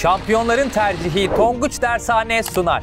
Şampiyonların tercihi Tonguç Dershane sunar.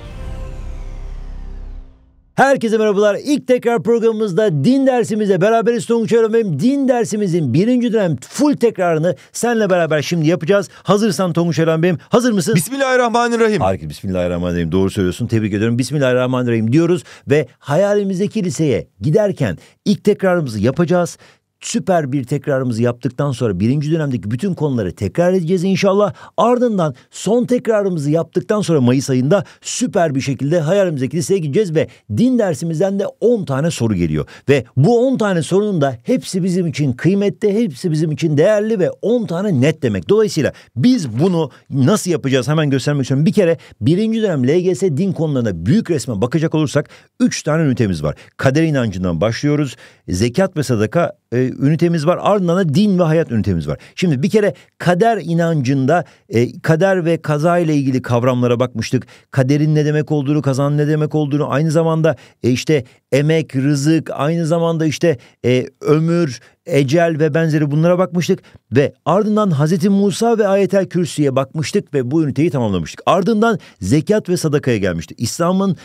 Herkese merhabalar. İlk tekrar programımızda din dersimizle beraberiz Tonguç Öğrenmem. Din dersimizin birinci dönem full tekrarını senle beraber şimdi yapacağız. Hazırsan Tonguç Öğrenmem. Hazır mısın? Bismillahirrahmanirrahim. Harika Bismillahirrahmanirrahim. Doğru söylüyorsun. Tebrik ediyorum. Bismillahirrahmanirrahim diyoruz ve hayalimizdeki liseye giderken ilk tekrarımızı yapacağız süper bir tekrarımızı yaptıktan sonra birinci dönemdeki bütün konuları tekrar edeceğiz inşallah. Ardından son tekrarımızı yaptıktan sonra Mayıs ayında süper bir şekilde hayalimizdeki kiliseye gideceğiz ve din dersimizden de 10 tane soru geliyor. Ve bu 10 tane sorunun da hepsi bizim için kıymetli, hepsi bizim için değerli ve 10 tane net demek. Dolayısıyla biz bunu nasıl yapacağız hemen göstermek istiyorum. Bir kere birinci dönem LGS din konularına büyük resme bakacak olursak 3 tane ünitemiz var. Kader inancından başlıyoruz. Zekat ve sadaka e, ünitemiz var. Ardından da din ve hayat ünitemiz var. Şimdi bir kere kader inancında e, kader ve kaza ile ilgili kavramlara bakmıştık. Kaderin ne demek olduğunu, kazanın ne demek olduğunu, aynı zamanda e, işte emek, rızık, aynı zamanda işte e, ömür, ecel ve benzeri bunlara bakmıştık ve ardından Hazreti Musa ve Ayetel Kürsi'ye bakmıştık ve bu üniteyi tamamlamıştık. Ardından zekat ve sadakaya gelmişti. İslam'ın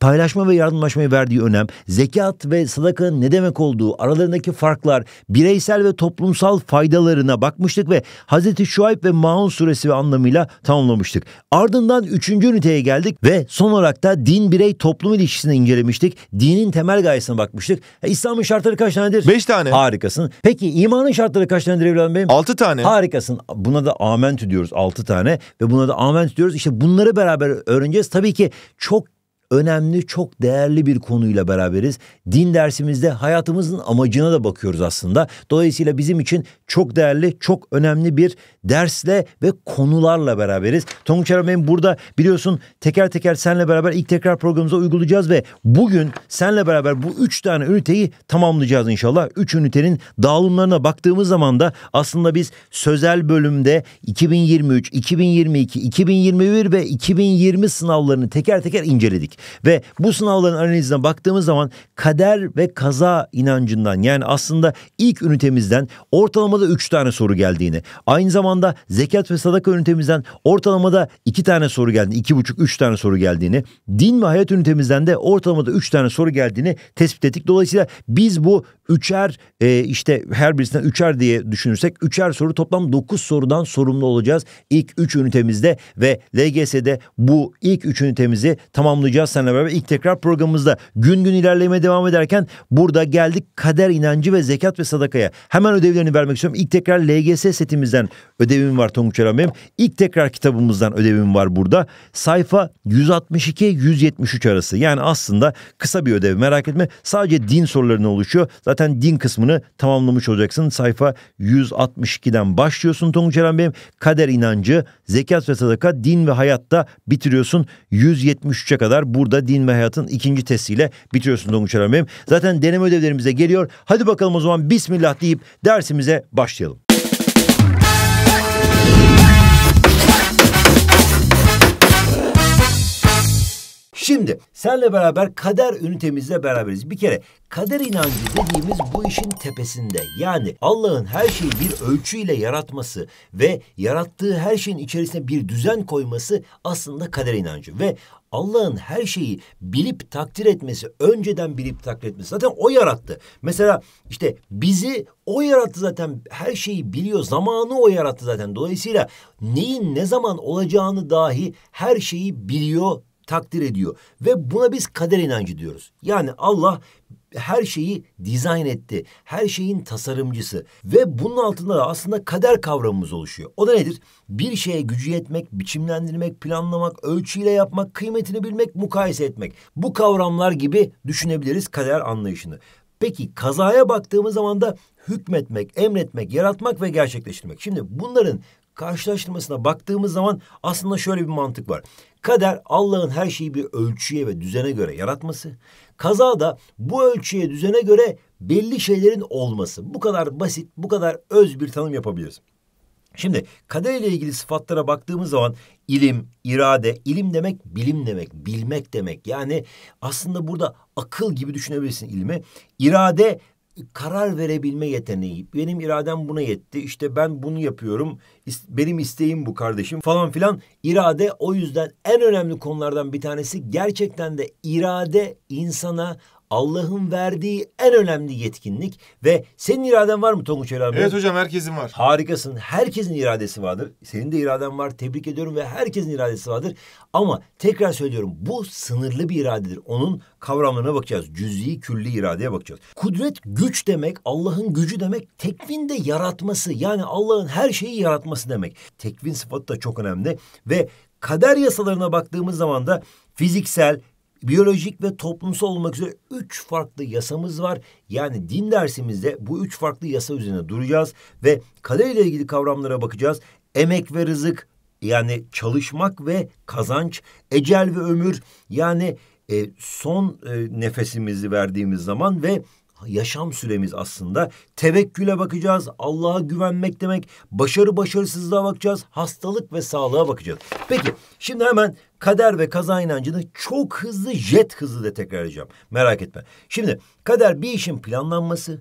paylaşma ve yardımlaşmaya verdiği önem, zekat ve sadakanın ne demek olduğu, aralarındaki farklar, bireysel ve toplumsal faydalarına bakmıştık ve Hazreti Şuayb ve Maun suresi ve anlamıyla tamamlamıştık. Ardından üçüncü üniteye geldik ve son olarak da din birey toplum ilişkisini incelemiştik. Dinin temel gayesine bakmıştık. E, İslam'ın şartları kaç tanedir? Beş tane. Harikasın. Peki imanın şartları kaç tanedir evladım benim? Altı tane. Harikasın. Buna da amentü diyoruz altı tane ve buna da amentü diyoruz. İşte bunları beraber öğreneceğiz. Tabii ki çok önemli, çok değerli bir konuyla beraberiz. Din dersimizde hayatımızın amacına da bakıyoruz aslında. Dolayısıyla bizim için çok değerli, çok önemli bir dersle ve konularla beraberiz. Tonguç Aram burada biliyorsun teker teker senle beraber ilk tekrar programımıza uygulayacağız ve bugün senle beraber bu üç tane üniteyi tamamlayacağız inşallah. Üç ünitenin dağılımlarına baktığımız zaman da aslında biz sözel bölümde 2023, 2022, 2021 ve 2020 sınavlarını teker teker inceledik. Ve bu sınavların analizine baktığımız zaman kader ve kaza inancından yani aslında ilk ünitemizden ortalamada üç tane soru geldiğini aynı zamanda zamanda zekat ve sadaka ünitemizden ortalamada iki tane soru geldi. iki buçuk üç tane soru geldiğini. Din ve hayat ünitemizden de ortalamada üç tane soru geldiğini tespit ettik. Dolayısıyla biz bu üçer e, işte her birisinden üçer diye düşünürsek üçer soru toplam dokuz sorudan sorumlu olacağız. İlk üç ünitemizde ve LGS'de bu ilk üç ünitemizi tamamlayacağız seninle beraber. ilk tekrar programımızda gün gün ilerlemeye devam ederken burada geldik kader inancı ve zekat ve sadakaya. Hemen ödevlerini vermek istiyorum. İlk tekrar LGS setimizden Ödevim var Tonguç Eren benim. İlk tekrar kitabımızdan ödevim var burada. Sayfa 162-173 arası. Yani aslında kısa bir ödev merak etme. Sadece din sorularını oluşuyor. Zaten din kısmını tamamlamış olacaksın. Sayfa 162'den başlıyorsun Tonguç Eren benim. Kader inancı, zekat ve sadaka, din ve hayatta bitiriyorsun. 173'e kadar burada din ve hayatın ikinci testiyle bitiriyorsun Tonguç Eren benim. Zaten deneme ödevlerimize geliyor. Hadi bakalım o zaman Bismillah deyip dersimize başlayalım. Şimdi senle beraber kader ünitemizle beraberiz. Bir kere kader inancı dediğimiz bu işin tepesinde. Yani Allah'ın her şeyi bir ölçüyle yaratması ve yarattığı her şeyin içerisine bir düzen koyması aslında kader inancı. Ve Allah'ın her şeyi bilip takdir etmesi, önceden bilip takdir etmesi. Zaten o yarattı. Mesela işte bizi o yarattı zaten. Her şeyi biliyor. Zamanı o yarattı zaten. Dolayısıyla neyin ne zaman olacağını dahi her şeyi biliyor takdir ediyor. Ve buna biz kader inancı diyoruz. Yani Allah her şeyi dizayn etti. Her şeyin tasarımcısı ve bunun altında da aslında kader kavramımız oluşuyor. O da nedir? Bir şeye gücü yetmek, biçimlendirmek, planlamak, ölçüyle yapmak, kıymetini bilmek, mukayese etmek. Bu kavramlar gibi düşünebiliriz kader anlayışını. Peki kazaya baktığımız zaman da hükmetmek, emretmek, yaratmak ve gerçekleştirmek. Şimdi bunların karşılaştırmasına baktığımız zaman aslında şöyle bir mantık var. Kader Allah'ın her şeyi bir ölçüye ve düzene göre yaratması. Kaza da bu ölçüye düzene göre belli şeylerin olması. Bu kadar basit, bu kadar öz bir tanım yapabiliriz. Şimdi kader ile ilgili sıfatlara baktığımız zaman ilim, irade, ilim demek bilim demek, bilmek demek. Yani aslında burada akıl gibi düşünebilirsin ilmi. İrade karar verebilme yeteneği. Benim iradem buna yetti. İşte ben bunu yapıyorum. Benim isteğim bu kardeşim falan filan. İrade o yüzden en önemli konulardan bir tanesi. Gerçekten de irade insana Allah'ın verdiği en önemli yetkinlik ve senin iraden var mı Tonguç Öyle abi? Evet hocam herkesin var. Harikasın. Herkesin iradesi vardır. Senin de iraden var. Tebrik ediyorum ve herkesin iradesi vardır. Ama tekrar söylüyorum bu sınırlı bir iradedir. Onun kavramına bakacağız. Cüz'i külli iradeye bakacağız. Kudret güç demek, Allah'ın gücü demek, Tekvinde yaratması. Yani Allah'ın her şeyi yaratması demek. Tekvin sıfatı da çok önemli ve kader yasalarına baktığımız zaman da fiziksel, biyolojik ve toplumsal olmak üzere üç farklı yasamız var. Yani din dersimizde bu üç farklı yasa üzerine duracağız ve kader ile ilgili kavramlara bakacağız. Emek ve rızık yani çalışmak ve kazanç, ecel ve ömür yani e, son e, nefesimizi verdiğimiz zaman ve yaşam süremiz aslında. Tevekküle bakacağız, Allah'a güvenmek demek, başarı başarısızlığa bakacağız, hastalık ve sağlığa bakacağız. Peki şimdi hemen kader ve kaza inancını çok hızlı jet hızlı da tekrar edeceğim. Merak etme. Şimdi kader bir işin planlanması,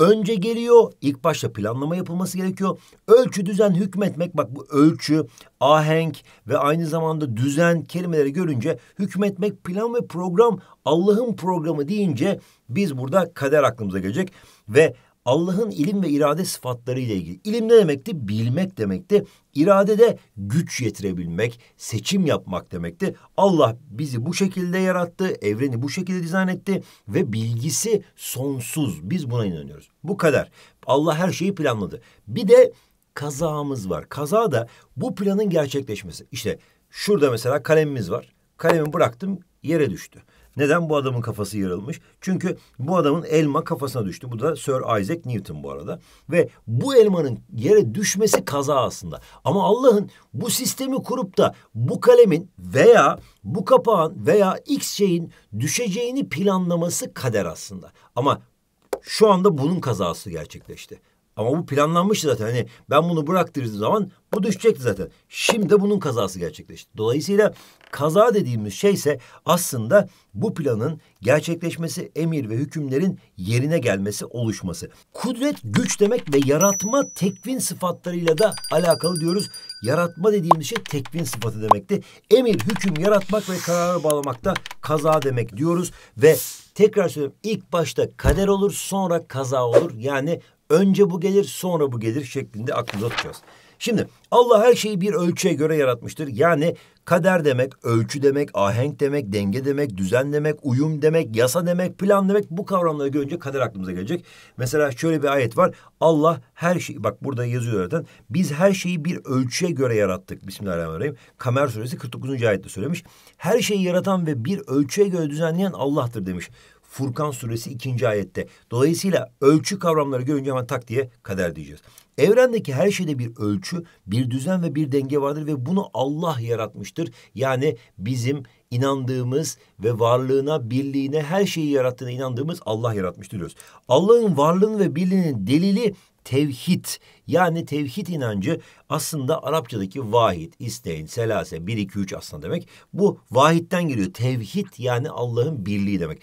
önce geliyor. İlk başta planlama yapılması gerekiyor. Ölçü, düzen, hükmetmek. Bak bu ölçü, ahenk ve aynı zamanda düzen kelimeleri görünce hükmetmek, plan ve program Allah'ın programı deyince biz burada kader aklımıza gelecek ve Allah'ın ilim ve irade sıfatları ile ilgili. İlim ne demekti? Bilmek demekti. İrade de güç yetirebilmek, seçim yapmak demekti. Allah bizi bu şekilde yarattı, evreni bu şekilde dizayn etti ve bilgisi sonsuz. Biz buna inanıyoruz. Bu kadar. Allah her şeyi planladı. Bir de kazamız var. Kaza da bu planın gerçekleşmesi. İşte şurada mesela kalemimiz var. Kalemi bıraktım, yere düştü. Neden bu adamın kafası yarılmış? Çünkü bu adamın elma kafasına düştü. Bu da Sir Isaac Newton bu arada. Ve bu elmanın yere düşmesi kaza aslında. Ama Allah'ın bu sistemi kurup da bu kalemin veya bu kapağın veya X şeyin düşeceğini planlaması kader aslında. Ama şu anda bunun kazası gerçekleşti. Ama bu planlanmıştı zaten. Hani ben bunu bıraktırdığım zaman bu düşecekti zaten. Şimdi bunun kazası gerçekleşti. Dolayısıyla kaza dediğimiz şeyse aslında bu planın gerçekleşmesi, emir ve hükümlerin yerine gelmesi, oluşması. Kudret güç demek ve yaratma tekvin sıfatlarıyla da alakalı diyoruz. Yaratma dediğimiz şey tekvin sıfatı demekti. Emir, hüküm, yaratmak ve karara bağlamak da kaza demek diyoruz ve Tekrar söylüyorum ilk başta kader olur sonra kaza olur. Yani Önce bu gelir sonra bu gelir şeklinde aklımda tutacağız. Şimdi Allah her şeyi bir ölçüye göre yaratmıştır. Yani kader demek, ölçü demek, ahenk demek, denge demek, düzen demek, uyum demek, yasa demek, plan demek bu kavramları görünce kader aklımıza gelecek. Mesela şöyle bir ayet var. Allah her şeyi bak burada yazıyor zaten. Biz her şeyi bir ölçüye göre yarattık. Bismillahirrahmanirrahim. Kamer suresi 49. ayette söylemiş. Her şeyi yaratan ve bir ölçüye göre düzenleyen Allah'tır demiş. Furkan suresi ikinci ayette. Dolayısıyla ölçü kavramları görünce hemen tak diye kader diyeceğiz. Evrendeki her şeyde bir ölçü, bir düzen ve bir denge vardır ve bunu Allah yaratmıştır. Yani bizim inandığımız ve varlığına, birliğine, her şeyi yarattığına inandığımız Allah yaratmıştır diyoruz. Allah'ın varlığını ve birliğinin delili tevhid. Yani tevhid inancı aslında Arapçadaki vahid, isteyin, selase, bir, iki, üç aslında demek. Bu vahitten geliyor. Tevhid yani Allah'ın birliği demek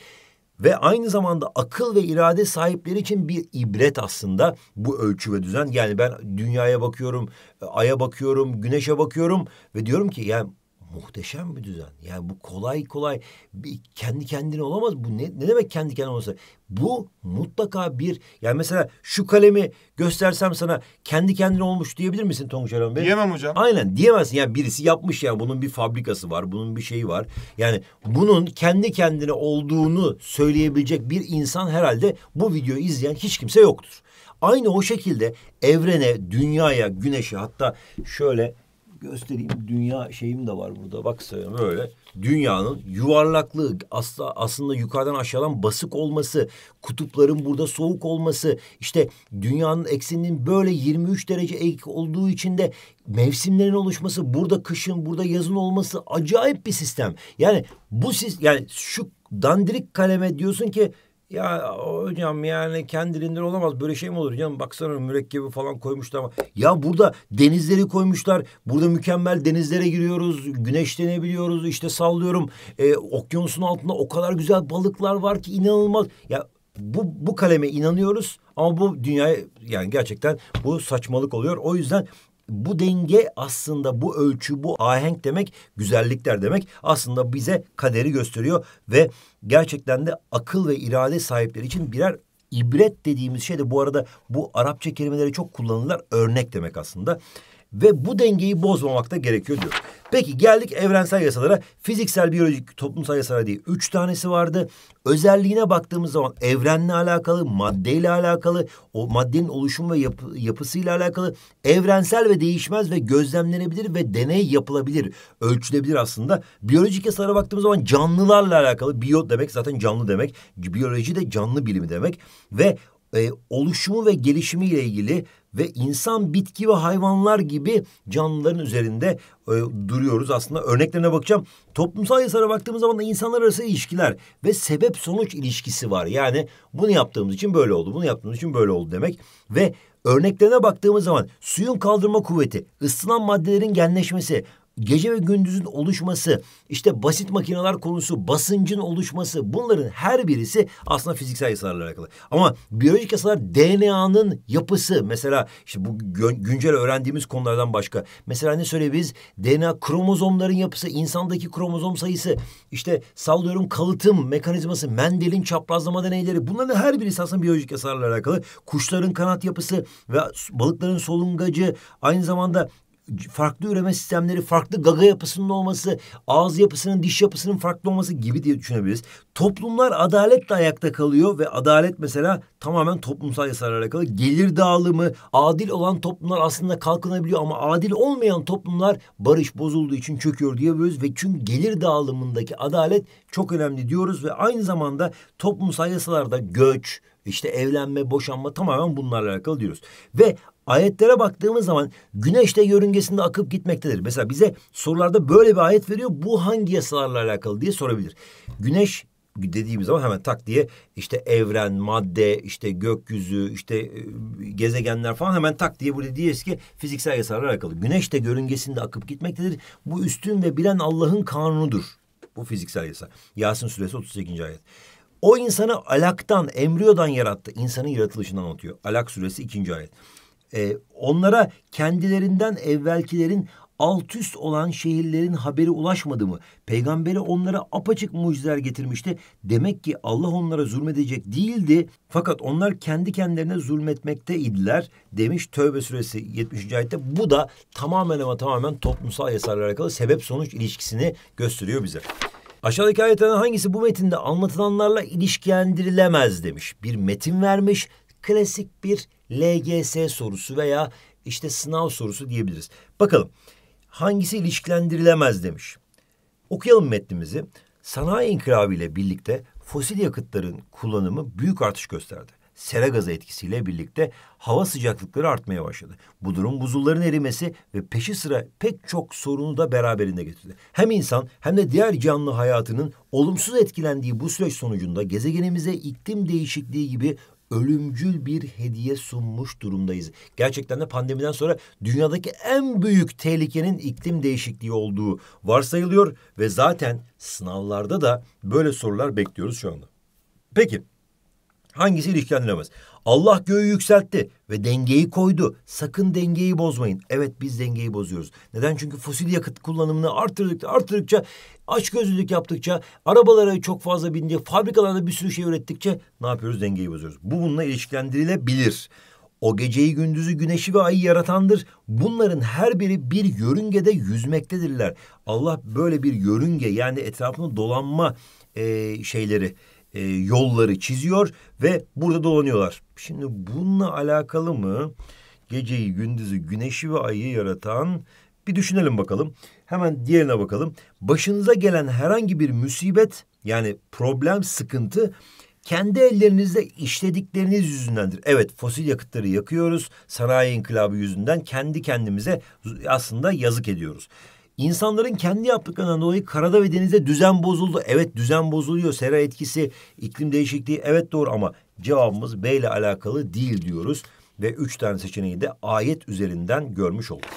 ve aynı zamanda akıl ve irade sahipleri için bir ibret aslında bu ölçü ve düzen. Yani ben dünyaya bakıyorum, e, aya bakıyorum, güneşe bakıyorum ve diyorum ki yani muhteşem bir düzen. Yani bu kolay kolay bir kendi kendine olamaz. Bu ne, ne demek kendi kendine olsa? Bu mutlaka bir yani mesela şu kalemi göstersem sana kendi kendine olmuş diyebilir misin Tonguç Alan Bey? Diyemem hocam. Aynen diyemezsin. Yani birisi yapmış ya bunun bir fabrikası var. Bunun bir şeyi var. Yani bunun kendi kendine olduğunu söyleyebilecek bir insan herhalde bu videoyu izleyen hiç kimse yoktur. Aynı o şekilde evrene, dünyaya, güneşe hatta şöyle göstereyim. Dünya şeyim de var burada. Bak söylüyorum böyle. Dünyanın yuvarlaklığı asla, aslında yukarıdan aşağıdan basık olması, kutupların burada soğuk olması, işte dünyanın ekseninin böyle 23 derece eğik olduğu için de mevsimlerin oluşması, burada kışın, burada yazın olması acayip bir sistem. Yani bu siz yani şu dandirik kaleme diyorsun ki ya hocam yani kendiliğinden olamaz. Böyle şey mi olur canım? Baksana mürekkebi falan koymuşlar ama. Ya burada denizleri koymuşlar. Burada mükemmel denizlere giriyoruz. Güneşlenebiliyoruz. İşte sallıyorum. Ee, okyanusun altında o kadar güzel balıklar var ki inanılmaz. Ya bu, bu kaleme inanıyoruz ama bu dünyaya yani gerçekten bu saçmalık oluyor. O yüzden bu denge aslında bu ölçü, bu ahenk demek, güzellikler demek aslında bize kaderi gösteriyor ve gerçekten de akıl ve irade sahipleri için birer ibret dediğimiz şey de bu arada bu Arapça kelimeleri çok kullanırlar örnek demek aslında ve bu dengeyi bozmamak da gerekiyor diyor. Peki geldik evrensel yasalara. Fiziksel, biyolojik, toplumsal yasalar diye üç tanesi vardı. Özelliğine baktığımız zaman evrenle alakalı, maddeyle alakalı, o maddenin oluşum ve yapı, yapısıyla alakalı evrensel ve değişmez ve gözlemlenebilir ve deney yapılabilir, ölçülebilir aslında. Biyolojik yasalara baktığımız zaman canlılarla alakalı, biyo demek zaten canlı demek, biyoloji de canlı bilimi demek ve e, oluşumu ve gelişimiyle ilgili ve insan, bitki ve hayvanlar gibi canlıların üzerinde e, duruyoruz. Aslında örneklerine bakacağım. Toplumsal yasalara baktığımız zaman da insanlar arası ilişkiler ve sebep sonuç ilişkisi var. Yani bunu yaptığımız için böyle oldu, bunu yaptığımız için böyle oldu demek ve örneklerine baktığımız zaman suyun kaldırma kuvveti, ısınan maddelerin genleşmesi, gece ve gündüzün oluşması, işte basit makineler konusu, basıncın oluşması bunların her birisi aslında fiziksel yasalarla alakalı. Ama biyolojik yasalar DNA'nın yapısı mesela işte bu güncel öğrendiğimiz konulardan başka. Mesela ne söyleyebiliriz? DNA kromozomların yapısı, insandaki kromozom sayısı, işte sallıyorum kalıtım mekanizması, Mendel'in çaprazlama deneyleri bunların her birisi aslında biyolojik yasalarla alakalı. Kuşların kanat yapısı ve balıkların solungacı aynı zamanda farklı üreme sistemleri, farklı gaga yapısının olması, ağız yapısının, diş yapısının farklı olması gibi diye düşünebiliriz. Toplumlar adaletle ayakta kalıyor ve adalet mesela tamamen toplumsal yasalarla alakalı. Gelir dağılımı, adil olan toplumlar aslında kalkınabiliyor ama adil olmayan toplumlar barış bozulduğu için çöküyor diyebiliriz ve çünkü gelir dağılımındaki adalet çok önemli diyoruz ve aynı zamanda toplumsal yasalarda göç, işte evlenme, boşanma tamamen bunlarla alakalı diyoruz. Ve ayetlere baktığımız zaman güneş de yörüngesinde akıp gitmektedir. Mesela bize sorularda böyle bir ayet veriyor. Bu hangi yasalarla alakalı diye sorabilir. Güneş dediğimiz zaman hemen tak diye işte evren, madde, işte gökyüzü, işte e, gezegenler falan hemen tak diye burada dediği ki fiziksel yasalarla alakalı. Güneş de görüngesinde akıp gitmektedir. Bu üstün ve bilen Allah'ın kanunudur. Bu fiziksel yasa. Yasin suresi 38. ayet. O insanı alaktan, emriyodan yarattı. İnsanın yaratılışını anlatıyor. Alak suresi ikinci ayet. Ee, onlara kendilerinden evvelkilerin alt üst olan şehirlerin haberi ulaşmadı mı? Peygamberi onlara apaçık mucizeler getirmişti. Demek ki Allah onlara zulmedecek değildi. Fakat onlar kendi kendilerine zulmetmekte idiler demiş Tövbe suresi 70. ayette. Bu da tamamen ama tamamen toplumsal yasarlara alakalı sebep sonuç ilişkisini gösteriyor bize. Aşağıdaki ayetlerden hangisi bu metinde anlatılanlarla ilişkilendirilemez demiş. Bir metin vermiş, klasik bir LGS sorusu veya işte sınav sorusu diyebiliriz. Bakalım hangisi ilişkilendirilemez demiş. Okuyalım metnimizi. Sanayi inkılabı ile birlikte fosil yakıtların kullanımı büyük artış gösterdi sera gazı etkisiyle birlikte hava sıcaklıkları artmaya başladı. Bu durum buzulların erimesi ve peşi sıra pek çok sorunu da beraberinde getirdi. Hem insan hem de diğer canlı hayatının olumsuz etkilendiği bu süreç sonucunda gezegenimize iklim değişikliği gibi ölümcül bir hediye sunmuş durumdayız. Gerçekten de pandemiden sonra dünyadaki en büyük tehlikenin iklim değişikliği olduğu varsayılıyor ve zaten sınavlarda da böyle sorular bekliyoruz şu anda. Peki Hangisi ilişkilendirilemez. Allah göğü yükseltti ve dengeyi koydu. Sakın dengeyi bozmayın. Evet biz dengeyi bozuyoruz. Neden? Çünkü fosil yakıt kullanımını arttırdıkça artırdıkça açgözlülük yaptıkça arabalara çok fazla bindiği fabrikalarda bir sürü şey ürettikçe ne yapıyoruz? Dengeyi bozuyoruz. Bu bununla ilişkilendirilebilir. O geceyi gündüzü güneşi ve ayı yaratandır. Bunların her biri bir yörüngede yüzmektedirler. Allah böyle bir yörünge yani etrafında dolanma e, şeyleri e, yolları çiziyor ve burada dolanıyorlar. Şimdi bununla alakalı mı geceyi, gündüzü, güneşi ve ayı yaratan bir düşünelim bakalım. Hemen diğerine bakalım. Başınıza gelen herhangi bir musibet yani problem, sıkıntı kendi ellerinizle işledikleriniz yüzündendir. Evet fosil yakıtları yakıyoruz. Sanayi inkılabı yüzünden kendi kendimize aslında yazık ediyoruz. İnsanların kendi yaptıklarından dolayı karada ve denizde düzen bozuldu. Evet düzen bozuluyor. Sera etkisi, iklim değişikliği evet doğru ama cevabımız B ile alakalı değil diyoruz. Ve üç tane seçeneği de ayet üzerinden görmüş olduk.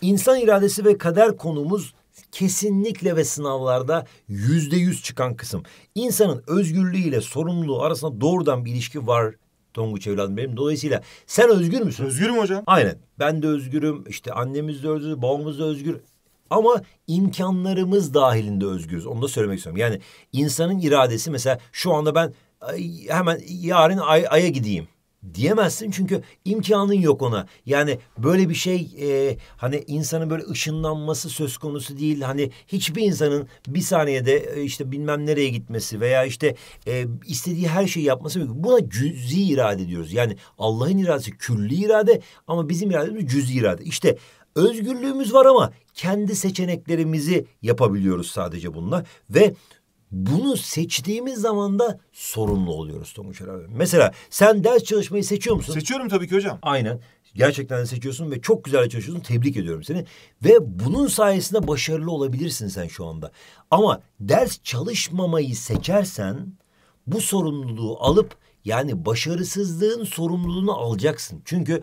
İnsan iradesi ve kader konumuz kesinlikle ve sınavlarda yüzde yüz çıkan kısım. İnsanın özgürlüğü ile sorumluluğu arasında doğrudan bir ilişki var Tonguç evladım benim. Dolayısıyla sen özgür müsün? Özgürüm hocam. Aynen. Ben de özgürüm. İşte annemiz de özgür, babamız da özgür. Ama imkanlarımız dahilinde özgürüz. Onu da söylemek istiyorum. Yani insanın iradesi mesela şu anda ben hemen yarın ay, aya gideyim diyemezsin çünkü imkanın yok ona. Yani böyle bir şey e, hani insanın böyle ışınlanması söz konusu değil. Hani hiçbir insanın bir saniyede e, işte bilmem nereye gitmesi veya işte e, istediği her şeyi yapması buna cüzi irade diyoruz. Yani Allah'ın iradesi külli irade ama bizim irademiz cüzi irade. İşte Özgürlüğümüz var ama kendi seçeneklerimizi yapabiliyoruz sadece bununla ve bunu seçtiğimiz zaman da sorumlu oluyoruz Tomuş abi. Mesela sen ders çalışmayı seçiyor musun? Seçiyorum tabii ki hocam. Aynen. Gerçekten seçiyorsun ve çok güzel çalışıyorsun. Tebrik ediyorum seni. Ve bunun sayesinde başarılı olabilirsin sen şu anda. Ama ders çalışmamayı seçersen bu sorumluluğu alıp yani başarısızlığın sorumluluğunu alacaksın. Çünkü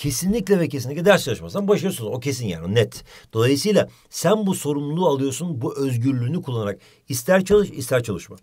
kesinlikle ve kesinlikle ders çalışmazsan başarısız O kesin yani net. Dolayısıyla sen bu sorumluluğu alıyorsun bu özgürlüğünü kullanarak ister çalış ister çalışma.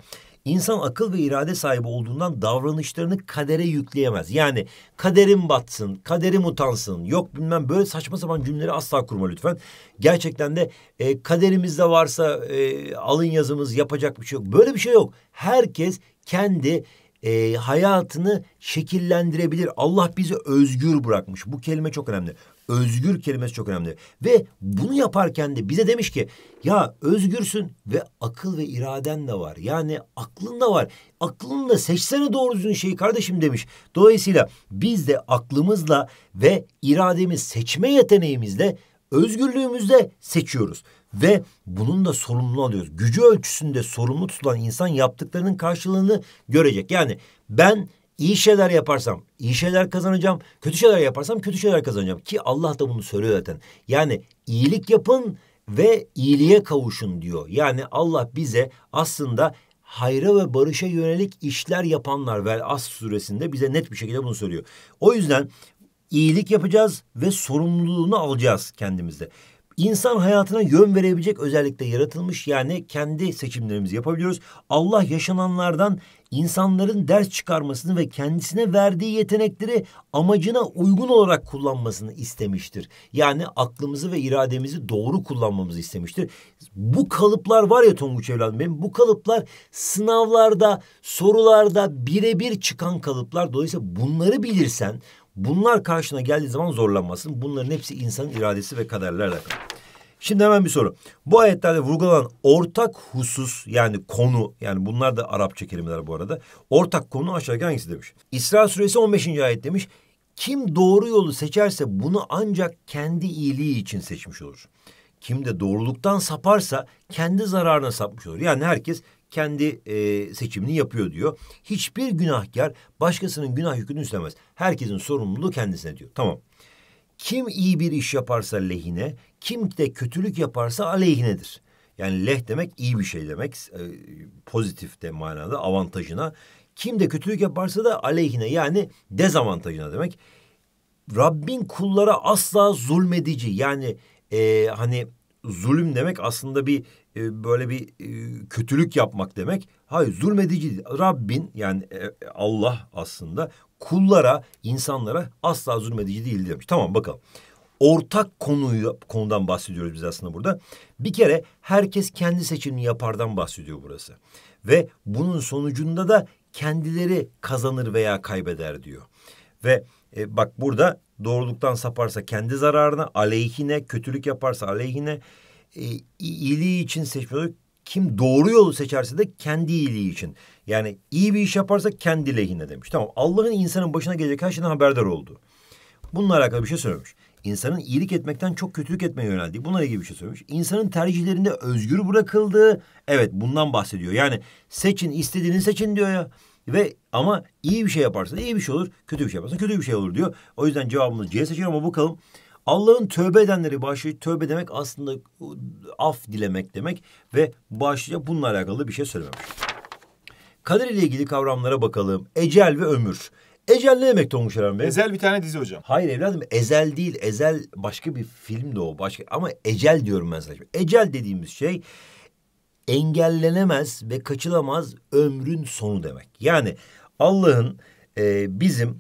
İnsan akıl ve irade sahibi olduğundan davranışlarını kadere yükleyemez. Yani kaderim batsın, kaderim utansın, yok bilmem böyle saçma sapan cümleleri asla kurma lütfen. Gerçekten de e, kaderimizde varsa e, alın yazımız yapacak bir şey yok. Böyle bir şey yok. Herkes kendi e, hayatını şekillendirebilir. Allah bizi özgür bırakmış. Bu kelime çok önemli. Özgür kelimesi çok önemli. Ve bunu yaparken de bize demiş ki ya özgürsün ve akıl ve iraden de var. Yani aklın da var. Aklınla seçsene doğru düzgün şeyi kardeşim demiş. Dolayısıyla biz de aklımızla ve irademiz seçme yeteneğimizle özgürlüğümüzle seçiyoruz. Ve bunun da sorumlu alıyoruz. Gücü ölçüsünde sorumlu tutulan insan yaptıklarının karşılığını görecek. Yani ben iyi şeyler yaparsam iyi şeyler kazanacağım. Kötü şeyler yaparsam kötü şeyler kazanacağım. Ki Allah da bunu söylüyor zaten. Yani iyilik yapın ve iyiliğe kavuşun diyor. Yani Allah bize aslında hayra ve barışa yönelik işler yapanlar ve As suresinde bize net bir şekilde bunu söylüyor. O yüzden iyilik yapacağız ve sorumluluğunu alacağız kendimizde. İnsan hayatına yön verebilecek özellikle yaratılmış yani kendi seçimlerimizi yapabiliyoruz. Allah yaşananlardan insanların ders çıkarmasını ve kendisine verdiği yetenekleri amacına uygun olarak kullanmasını istemiştir. Yani aklımızı ve irademizi doğru kullanmamızı istemiştir. Bu kalıplar var ya Tonguç evladım benim bu kalıplar sınavlarda, sorularda birebir çıkan kalıplar. Dolayısıyla bunları bilirsen Bunlar karşına geldiği zaman zorlanmasın. Bunların hepsi insanın iradesi ve kaderlerle kalır. Şimdi hemen bir soru. Bu ayetlerde vurgulanan ortak husus yani konu yani bunlar da Arapça kelimeler bu arada. Ortak konu aşağıdaki hangisi demiş. İsra suresi 15. ayet demiş. Kim doğru yolu seçerse bunu ancak kendi iyiliği için seçmiş olur. Kim de doğruluktan saparsa kendi zararına sapmış olur. Yani herkes kendi e, seçimini yapıyor diyor. Hiçbir günahkar başkasının günah yükünü üstlenmez. Herkesin sorumluluğu kendisine diyor. Tamam. Kim iyi bir iş yaparsa lehine, kim de kötülük yaparsa aleyhinedir. Yani leh demek iyi bir şey demek. E, pozitif de manada avantajına. Kim de kötülük yaparsa da aleyhine yani dezavantajına demek. Rabbin kullara asla zulmedici yani e, hani zulüm demek aslında bir e, böyle bir e, kötülük yapmak demek. Hayır zulmedici Rabbin yani e, Allah aslında kullara, insanlara asla zulmedici değil demiş. Tamam bakalım. Ortak konuyu konudan bahsediyoruz biz aslında burada. Bir kere herkes kendi seçimini yapardan bahsediyor burası. Ve bunun sonucunda da kendileri kazanır veya kaybeder diyor. Ve e, bak burada doğruluktan saparsa kendi zararına, aleyhine, kötülük yaparsa aleyhine, e, iyiliği için seçmiyor. Kim doğru yolu seçerse de kendi iyiliği için. Yani iyi bir iş yaparsa kendi lehine demiş. Tamam Allah'ın insanın başına gelecek her şeyden haberdar oldu. Bununla alakalı bir şey söylemiş. İnsanın iyilik etmekten çok kötülük etmeye yöneldiği bununla ilgili bir şey söylemiş. İnsanın tercihlerinde özgür bırakıldığı evet bundan bahsediyor. Yani seçin istediğini seçin diyor ya. Ve ama iyi bir şey yaparsan iyi bir şey olur, kötü bir şey yaparsan kötü bir şey olur diyor. O yüzden cevabımız C seçeneği ama bakalım. Allah'ın tövbe edenleri bağışlayıcı. Tövbe demek aslında uh, af dilemek demek ve bağışlayacak bununla alakalı bir şey söylememiş. Kader ile ilgili kavramlara bakalım. Ecel ve ömür. Ecel ne demek Tonguç Eren Bey? Ezel bir tane dizi hocam. Hayır evladım Ezel değil. Ezel başka bir film de o. Başka... Ama Ecel diyorum ben sana. Ecel dediğimiz şey engellenemez ve kaçılamaz ömrün sonu demek. Yani Allah'ın e, bizim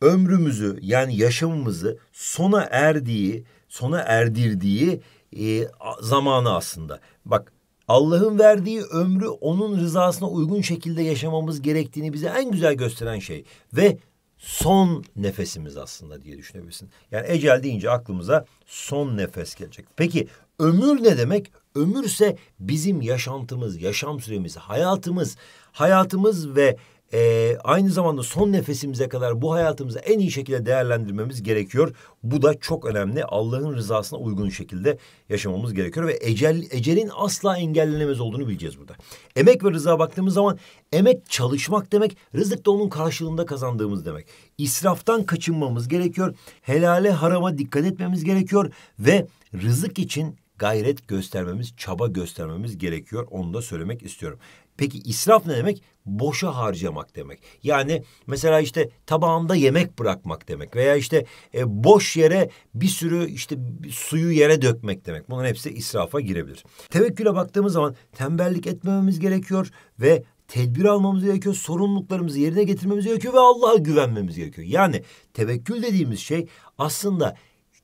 ömrümüzü yani yaşamımızı sona erdiği, sona erdirdiği e, zamanı aslında. Bak Allah'ın verdiği ömrü onun rızasına uygun şekilde yaşamamız gerektiğini bize en güzel gösteren şey. Ve son nefesimiz aslında diye düşünebilirsin. Yani ecel deyince aklımıza son nefes gelecek. Peki ömür ne demek? Ömürse bizim yaşantımız, yaşam süremiz, hayatımız, hayatımız ve e, aynı zamanda son nefesimize kadar bu hayatımızı en iyi şekilde değerlendirmemiz gerekiyor. Bu da çok önemli. Allah'ın rızasına uygun şekilde yaşamamız gerekiyor ve ecel, ecelin asla engellenemez olduğunu bileceğiz burada. Emek ve rıza baktığımız zaman emek çalışmak demek, rızık da onun karşılığında kazandığımız demek. İsraftan kaçınmamız gerekiyor, helale harama dikkat etmemiz gerekiyor ve rızık için gayret göstermemiz, çaba göstermemiz gerekiyor. Onu da söylemek istiyorum. Peki israf ne demek? Boşa harcamak demek. Yani mesela işte tabağında yemek bırakmak demek veya işte e, boş yere bir sürü işte suyu yere dökmek demek. Bunların hepsi israfa girebilir. Tevekküle baktığımız zaman tembellik etmememiz gerekiyor ve tedbir almamız gerekiyor, sorumluluklarımızı yerine getirmemiz gerekiyor ve Allah'a güvenmemiz gerekiyor. Yani tevekkül dediğimiz şey aslında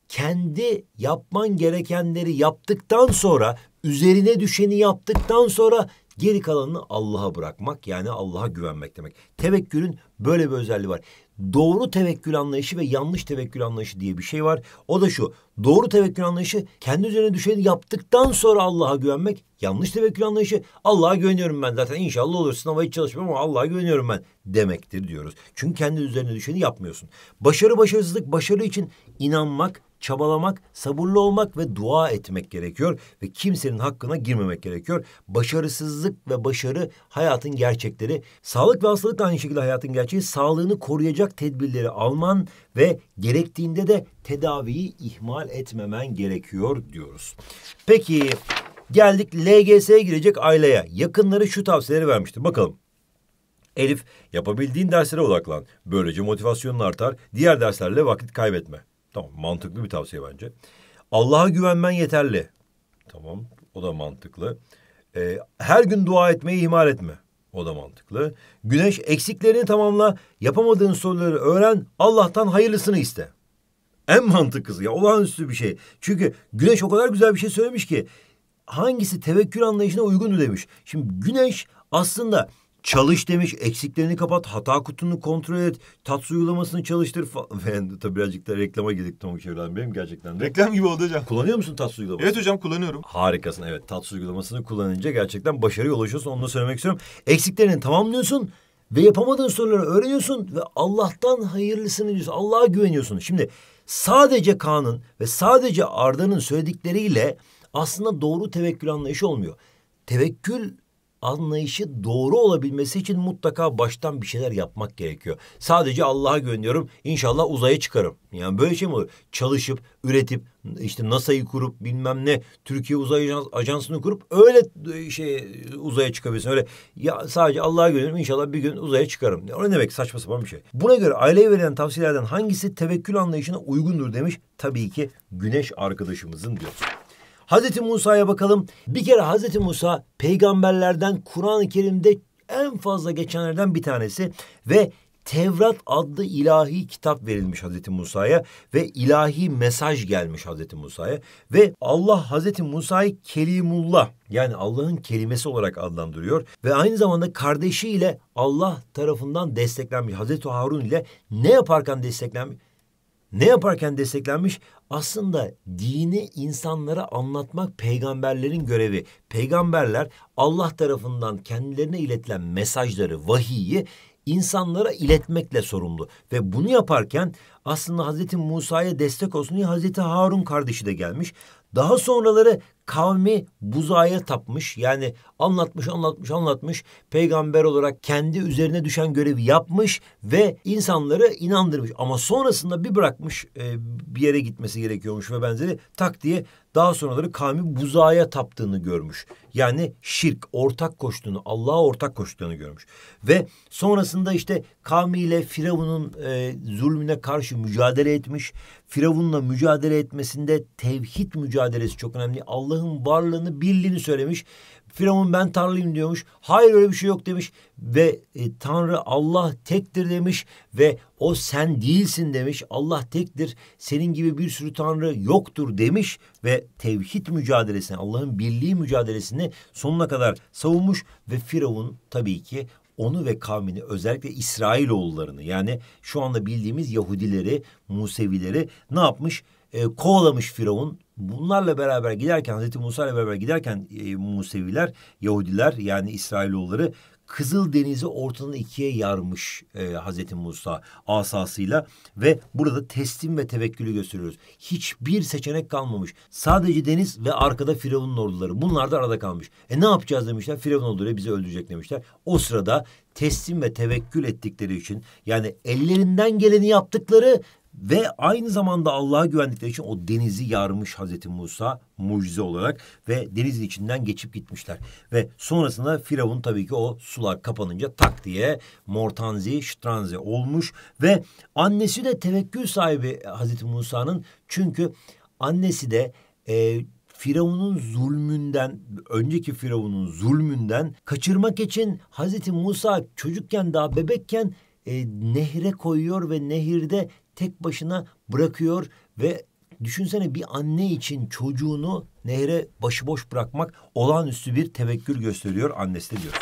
kendi yapman gerekenleri yaptıktan sonra üzerine düşeni yaptıktan sonra geri kalanını Allah'a bırakmak yani Allah'a güvenmek demek. Tevekkülün böyle bir özelliği var. Doğru tevekkül anlayışı ve yanlış tevekkül anlayışı diye bir şey var. O da şu. Doğru tevekkül anlayışı kendi üzerine düşeni yaptıktan sonra Allah'a güvenmek. Yanlış tevekkül anlayışı Allah'a güveniyorum ben zaten inşallah olur sınava hiç çalışmıyorum ama Allah'a güveniyorum ben demektir diyoruz. Çünkü kendi üzerine düşeni yapmıyorsun. Başarı başarısızlık başarı için inanmak çabalamak, sabırlı olmak ve dua etmek gerekiyor ve kimsenin hakkına girmemek gerekiyor. Başarısızlık ve başarı hayatın gerçekleri. Sağlık ve hastalık da aynı şekilde hayatın gerçeği. Sağlığını koruyacak tedbirleri alman ve gerektiğinde de tedaviyi ihmal etmemen gerekiyor diyoruz. Peki geldik LGS'ye girecek aileye. Yakınları şu tavsiyeleri vermişti. Bakalım. Elif, yapabildiğin derslere odaklan. Böylece motivasyonun artar, diğer derslerle vakit kaybetme. Tamam mantıklı bir tavsiye bence. Allah'a güvenmen yeterli. Tamam o da mantıklı. Ee, her gün dua etmeyi ihmal etme. O da mantıklı. Güneş eksiklerini tamamla. Yapamadığın soruları öğren. Allah'tan hayırlısını iste. En mantıklısı ya olağanüstü bir şey. Çünkü güneş o kadar güzel bir şey söylemiş ki hangisi tevekkül anlayışına uygundu demiş. Şimdi güneş aslında Çalış demiş, eksiklerini kapat, hata kutunu kontrol et, tat uygulamasını çalıştır falan. Ben tabii birazcık da reklama girdik Tom Şevren benim gerçekten de. Reklam gibi oldu hocam. Kullanıyor musun tat uygulamasını? Evet hocam kullanıyorum. Harikasın evet tat uygulamasını kullanınca gerçekten başarıya ulaşıyorsun onu da söylemek istiyorum. Eksiklerini tamamlıyorsun ve yapamadığın soruları öğreniyorsun ve Allah'tan hayırlısını diyorsun. Allah'a güveniyorsun. Şimdi sadece Kaan'ın ve sadece Arda'nın söyledikleriyle aslında doğru tevekkül anlayışı olmuyor. Tevekkül anlayışı doğru olabilmesi için mutlaka baştan bir şeyler yapmak gerekiyor. Sadece Allah'a güveniyorum inşallah uzaya çıkarım. Yani böyle şey mi olur? Çalışıp, üretip, işte NASA'yı kurup bilmem ne Türkiye Uzay Ajansı'nı kurup öyle e, şey uzaya çıkabilirsin. Öyle ya sadece Allah'a güveniyorum inşallah bir gün uzaya çıkarım. O ne demek saçma sapan bir şey. Buna göre aileye verilen tavsiyelerden hangisi tevekkül anlayışına uygundur demiş. Tabii ki Güneş arkadaşımızın diyoruz. Hazreti Musa'ya bakalım. Bir kere Hazreti Musa peygamberlerden Kur'an-ı Kerim'de en fazla geçenlerden bir tanesi ve Tevrat adlı ilahi kitap verilmiş Hazreti Musa'ya ve ilahi mesaj gelmiş Hazreti Musa'ya ve Allah Hazreti Musa'yı Kelimullah yani Allah'ın kelimesi olarak adlandırıyor ve aynı zamanda kardeşiyle Allah tarafından desteklenmiş Hazreti Harun ile ne yaparken desteklenmiş ne yaparken desteklenmiş? aslında dini insanlara anlatmak peygamberlerin görevi. Peygamberler Allah tarafından kendilerine iletilen mesajları, vahiyi insanlara iletmekle sorumlu. Ve bunu yaparken aslında Hazreti Musa'ya destek olsun diye Hazreti Harun kardeşi de gelmiş. Daha sonraları kavmi buzağa tapmış. Yani anlatmış, anlatmış, anlatmış. Peygamber olarak kendi üzerine düşen görevi yapmış ve insanları inandırmış. Ama sonrasında bir bırakmış e, bir yere gitmesi gerekiyormuş ve benzeri tak diye daha sonraları kavmi buzağa taptığını görmüş. Yani şirk, ortak koştuğunu, Allah'a ortak koştuğunu görmüş. Ve sonrasında işte kavmiyle Firavun'un e, zulmüne karşı mücadele etmiş. Firavun'la mücadele etmesinde tevhid mücadelesi çok önemli. Allah'ın varlığını, birliğini söylemiş. Firavun ben tanrıyım diyormuş. Hayır öyle bir şey yok demiş ve e, Tanrı Allah tektir demiş ve o sen değilsin demiş. Allah tektir. Senin gibi bir sürü tanrı yoktur demiş ve tevhid mücadelesini, Allah'ın birliği mücadelesini sonuna kadar savunmuş ve Firavun tabii ki onu ve kavmini özellikle İsrailoğullarını yani şu anda bildiğimiz Yahudileri, Musevileri ne yapmış? E, kovalamış Firavun Bunlarla beraber giderken Hazreti Musa ile beraber giderken e, Museviler, Yahudiler yani İsrailoğulları Kızıl Denizi ortadan ikiye yarmış e, Hazreti Musa asasıyla ve burada teslim ve tevekkülü gösteriyoruz. Hiçbir seçenek kalmamış. Sadece deniz ve arkada Firavun'un orduları. Bunlar da arada kalmış. E ne yapacağız demişler. Firavun orduları bizi öldürecek demişler. O sırada teslim ve tevekkül ettikleri için yani ellerinden geleni yaptıkları ve aynı zamanda Allah'a güvendikleri için o denizi yarmış Hazreti Musa mucize olarak ve denizin içinden geçip gitmişler. Ve sonrasında Firavun tabii ki o sular kapanınca tak diye Mortanzi, Ştranzi olmuş ve annesi de tevekkül sahibi Hazreti Musa'nın çünkü annesi de e, Firavun'un zulmünden, önceki Firavun'un zulmünden kaçırmak için Hazreti Musa çocukken daha bebekken e, nehre koyuyor ve nehirde tek başına bırakıyor ve düşünsene bir anne için çocuğunu nehre başıboş bırakmak olağanüstü bir tevekkül gösteriyor annesi de diyor.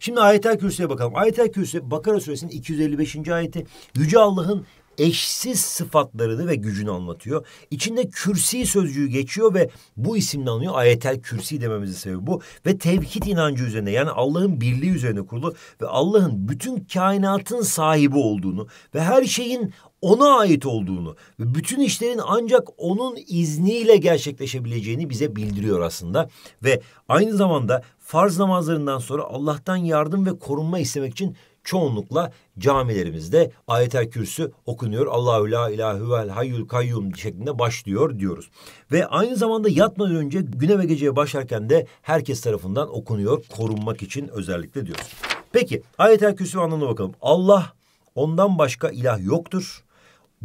Şimdi ayetel kürsüye bakalım. Ayetel kürsü Bakara suresinin 255. ayeti Yüce Allah'ın eşsiz sıfatlarını ve gücünü anlatıyor. İçinde kürsi sözcüğü geçiyor ve bu isimle anıyor. Ayetel kürsi dememizin sebebi bu. Ve tevhid inancı üzerine yani Allah'ın birliği üzerine kurulu ve Allah'ın bütün kainatın sahibi olduğunu ve her şeyin ona ait olduğunu ve bütün işlerin ancak onun izniyle gerçekleşebileceğini bize bildiriyor aslında. Ve aynı zamanda farz namazlarından sonra Allah'tan yardım ve korunma istemek için çoğunlukla camilerimizde ayetel kürsü okunuyor. Allahu la ilahe vel hayyul kayyum şeklinde başlıyor diyoruz. Ve aynı zamanda yatmadan önce güne ve geceye başlarken de herkes tarafından okunuyor korunmak için özellikle diyoruz. Peki ayetel kürsü anlamına bakalım. Allah ondan başka ilah yoktur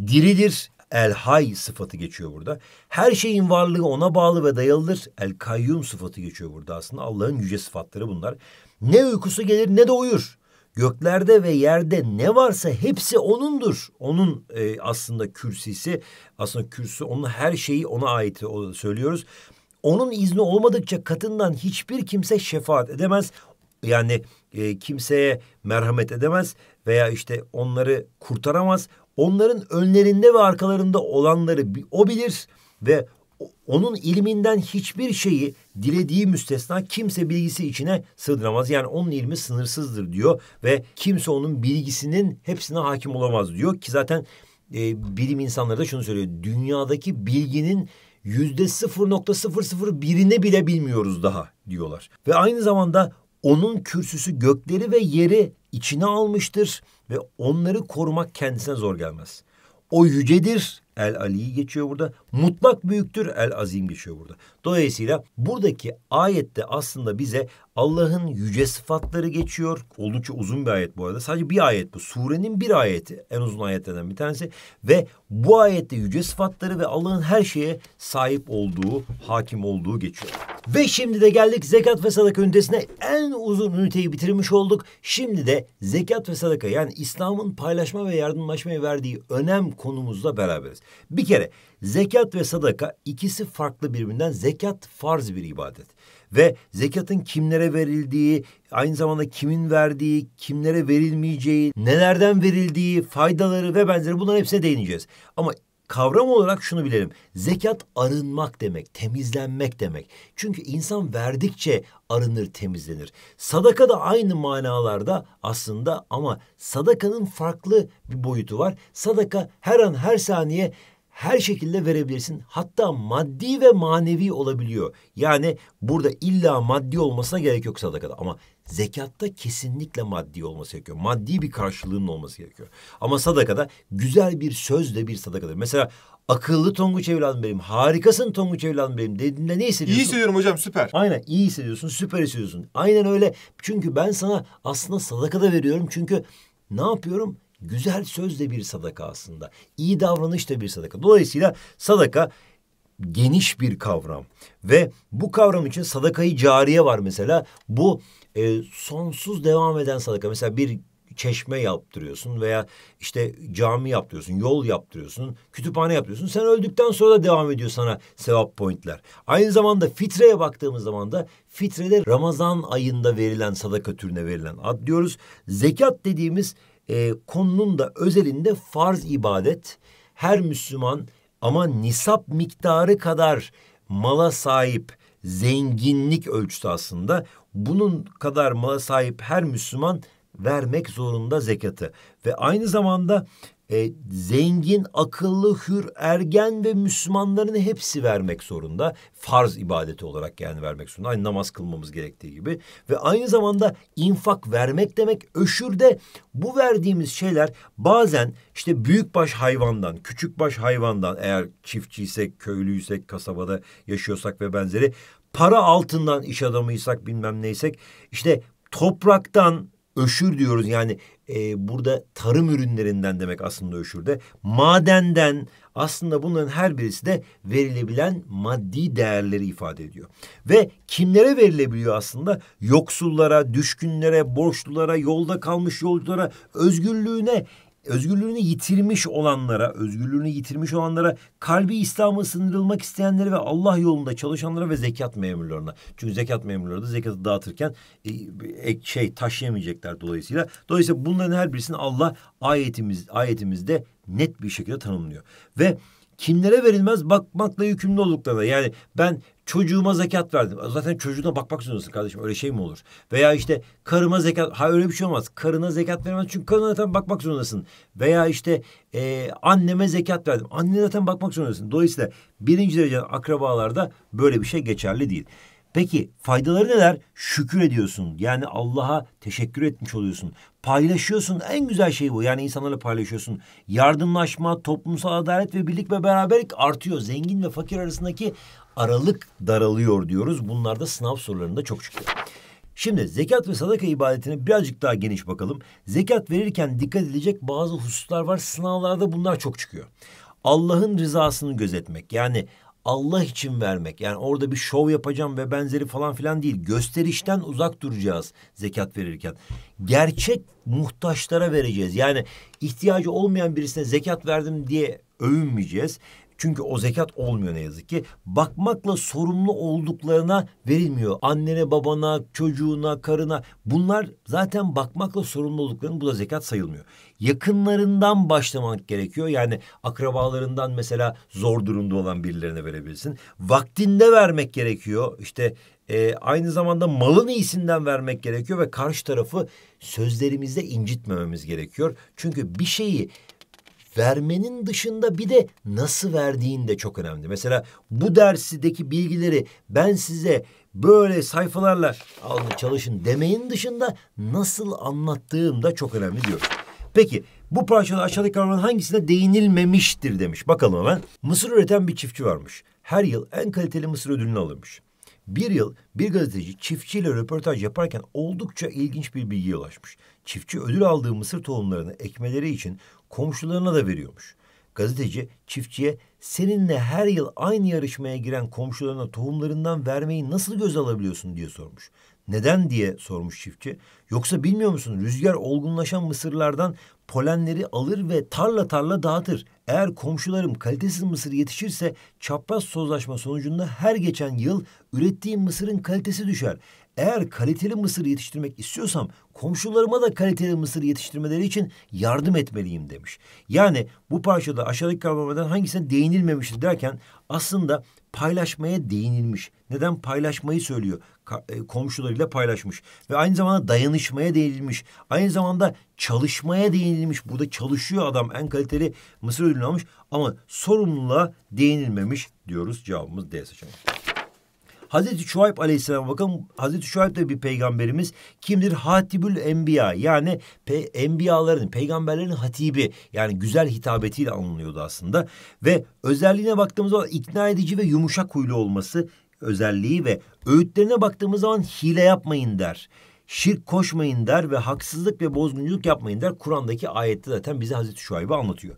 diridir. El hay sıfatı geçiyor burada. Her şeyin varlığı ona bağlı ve dayalıdır. El kayyum sıfatı geçiyor burada aslında. Allah'ın yüce sıfatları bunlar. Ne uykusu gelir ne de uyur. Göklerde ve yerde ne varsa hepsi onundur. Onun e, aslında kürsisi, aslında kürsü onun her şeyi ona ait o, söylüyoruz. Onun izni olmadıkça katından hiçbir kimse şefaat edemez. Yani e, kimseye merhamet edemez veya işte onları kurtaramaz onların önlerinde ve arkalarında olanları o bilir ve onun ilminden hiçbir şeyi dilediği müstesna kimse bilgisi içine sığdıramaz. Yani onun ilmi sınırsızdır diyor ve kimse onun bilgisinin hepsine hakim olamaz diyor ki zaten e, bilim insanları da şunu söylüyor. Dünyadaki bilginin yüzde 0.001'ini bile bilmiyoruz daha diyorlar. Ve aynı zamanda onun kürsüsü gökleri ve yeri içine almıştır ve onları korumak kendisine zor gelmez. O yücedir. El Ali'yi geçiyor burada. Mutlak büyüktür. El Azim geçiyor burada. Dolayısıyla buradaki ayette aslında bize Allah'ın yüce sıfatları geçiyor. Oldukça uzun bir ayet bu arada. Sadece bir ayet bu. Surenin bir ayeti. En uzun ayetlerden bir tanesi. Ve bu ayette yüce sıfatları ve Allah'ın her şeye sahip olduğu, hakim olduğu geçiyor. Ve şimdi de geldik zekat ve sadaka ünitesine. En uzun üniteyi bitirmiş olduk. Şimdi de zekat ve sadaka yani İslam'ın paylaşma ve yardımlaşmaya verdiği önem konumuzla beraberiz. Bir kere Zekat ve sadaka ikisi farklı birbirinden. Zekat farz bir ibadet. Ve zekatın kimlere verildiği, aynı zamanda kimin verdiği, kimlere verilmeyeceği, nelerden verildiği, faydaları ve benzeri bunların hepsine değineceğiz. Ama kavram olarak şunu bilelim. Zekat arınmak demek, temizlenmek demek. Çünkü insan verdikçe arınır, temizlenir. Sadaka da aynı manalarda aslında ama sadakanın farklı bir boyutu var. Sadaka her an her saniye her şekilde verebilirsin. Hatta maddi ve manevi olabiliyor. Yani burada illa maddi olmasına gerek yok sadakada ama zekatta kesinlikle maddi olması gerekiyor. Maddi bir karşılığının olması gerekiyor. Ama sadakada güzel bir sözle bir sadakadır. Mesela akıllı Tonguç evladım benim, harikasın Tonguç evladım benim dediğinde ne hissediyorsun? İyi hissediyorum hocam süper. Aynen iyi hissediyorsun, süper hissediyorsun. Aynen öyle. Çünkü ben sana aslında sadakada veriyorum. Çünkü ne yapıyorum? Güzel söz de bir sadaka aslında. İyi davranış da bir sadaka. Dolayısıyla sadaka geniş bir kavram. Ve bu kavram için sadakayı cariye var mesela. Bu e, sonsuz devam eden sadaka. Mesela bir çeşme yaptırıyorsun veya işte cami yaptırıyorsun, yol yaptırıyorsun, kütüphane yaptırıyorsun. Sen öldükten sonra da devam ediyor sana sevap pointler. Aynı zamanda fitreye baktığımız zaman da fitrede Ramazan ayında verilen sadaka türüne verilen ad diyoruz. Zekat dediğimiz e, konunun da özelinde farz ibadet her Müslüman ama nisap miktarı kadar mala sahip zenginlik ölçüsü aslında bunun kadar mala sahip her Müslüman vermek zorunda zekatı ve aynı zamanda e, zengin, akıllı, hür, ergen ve Müslümanların hepsi vermek zorunda. Farz ibadeti olarak yani vermek zorunda. Aynı namaz kılmamız gerektiği gibi. Ve aynı zamanda infak vermek demek öşürde bu verdiğimiz şeyler bazen işte büyükbaş hayvandan, küçükbaş hayvandan eğer çiftçiysek, köylüysek, kasabada yaşıyorsak ve benzeri para altından iş adamıysak bilmem neysek işte topraktan öşür diyoruz yani e, burada tarım ürünlerinden demek aslında öşürde. Madenden aslında bunların her birisi de verilebilen maddi değerleri ifade ediyor. Ve kimlere verilebiliyor aslında? Yoksullara, düşkünlere, borçlulara, yolda kalmış yolculara, özgürlüğüne özgürlüğünü yitirmiş olanlara, özgürlüğünü yitirmiş olanlara, kalbi İslam'a sınırılmak isteyenlere ve Allah yolunda çalışanlara ve zekat memurlarına. Çünkü zekat memurları da zekatı dağıtırken e, e şey taşıyamayacaklar dolayısıyla. Dolayısıyla bunların her birisini Allah ayetimiz ayetimizde net bir şekilde tanımlıyor. Ve kimlere verilmez bakmakla yükümlü olduklarına. Yani ben çocuğuma zekat verdim. Zaten çocuğuna bakmak zorundasın kardeşim. Öyle şey mi olur? Veya işte karıma zekat. Ha öyle bir şey olmaz. Karına zekat veremez. Çünkü karına zaten bakmak zorundasın. Veya işte e, anneme zekat verdim. Annene zaten bakmak zorundasın. Dolayısıyla birinci derece akrabalarda böyle bir şey geçerli değil. Peki faydaları neler? Şükür ediyorsun. Yani Allah'a teşekkür etmiş oluyorsun. Paylaşıyorsun. En güzel şey bu. Yani insanlarla paylaşıyorsun. Yardımlaşma, toplumsal adalet ve birlik ve beraberlik artıyor. Zengin ve fakir arasındaki aralık daralıyor diyoruz. Bunlar da sınav sorularında çok çıkıyor. Şimdi zekat ve sadaka ibadetine birazcık daha geniş bakalım. Zekat verirken dikkat edilecek bazı hususlar var. Sınavlarda bunlar çok çıkıyor. Allah'ın rızasını gözetmek. Yani Allah için vermek. Yani orada bir şov yapacağım ve benzeri falan filan değil. Gösterişten uzak duracağız zekat verirken. Gerçek muhtaçlara vereceğiz. Yani ihtiyacı olmayan birisine zekat verdim diye övünmeyeceğiz. Çünkü o zekat olmuyor ne yazık ki. Bakmakla sorumlu olduklarına verilmiyor. Annene, babana, çocuğuna, karına. Bunlar zaten bakmakla sorumlu olduklarının bu da zekat sayılmıyor yakınlarından başlamak gerekiyor. Yani akrabalarından mesela zor durumda olan birilerine verebilirsin. Vaktinde vermek gerekiyor. İşte e, aynı zamanda malın iyisinden vermek gerekiyor ve karşı tarafı sözlerimizde incitmememiz gerekiyor. Çünkü bir şeyi vermenin dışında bir de nasıl verdiğin de çok önemli. Mesela bu dersideki bilgileri ben size böyle sayfalarla alın çalışın demeyin dışında nasıl anlattığım da çok önemli diyorum. Peki bu parçada aşağıdaki kavramların hangisine değinilmemiştir demiş. Bakalım hemen. Mısır üreten bir çiftçi varmış. Her yıl en kaliteli mısır ödülünü alırmış. Bir yıl bir gazeteci çiftçiyle röportaj yaparken oldukça ilginç bir bilgiye ulaşmış. Çiftçi ödül aldığı mısır tohumlarını ekmeleri için komşularına da veriyormuş. Gazeteci çiftçiye seninle her yıl aynı yarışmaya giren komşularına tohumlarından vermeyi nasıl göz alabiliyorsun diye sormuş. Neden diye sormuş çiftçi. Yoksa bilmiyor musun rüzgar olgunlaşan mısırlardan polenleri alır ve tarla tarla dağıtır. Eğer komşularım kalitesiz mısır yetişirse çapraz sozlaşma sonucunda her geçen yıl ürettiğim mısırın kalitesi düşer eğer kaliteli mısır yetiştirmek istiyorsam komşularıma da kaliteli mısır yetiştirmeleri için yardım etmeliyim demiş. Yani bu parçada aşağıdaki kavramlardan hangisine değinilmemiştir derken aslında paylaşmaya değinilmiş. Neden paylaşmayı söylüyor? E, komşularıyla paylaşmış ve aynı zamanda dayanışmaya değinilmiş. Aynı zamanda çalışmaya değinilmiş. Burada çalışıyor adam en kaliteli mısır ödülünü almış ama sorumluluğa değinilmemiş diyoruz cevabımız D seçeneği. Hazreti Şuayb Aleyhisselam bakın Hazreti Şuayb da bir peygamberimiz. Kimdir? Hatibül Enbiya yani pe enbiyaların, peygamberlerin hatibi yani güzel hitabetiyle anılıyordu aslında. Ve özelliğine baktığımız zaman ikna edici ve yumuşak huylu olması özelliği ve öğütlerine baktığımız zaman hile yapmayın der şirk koşmayın der ve haksızlık ve bozgunculuk yapmayın der. Kur'an'daki ayette zaten bize Hazreti Şuayb'ı anlatıyor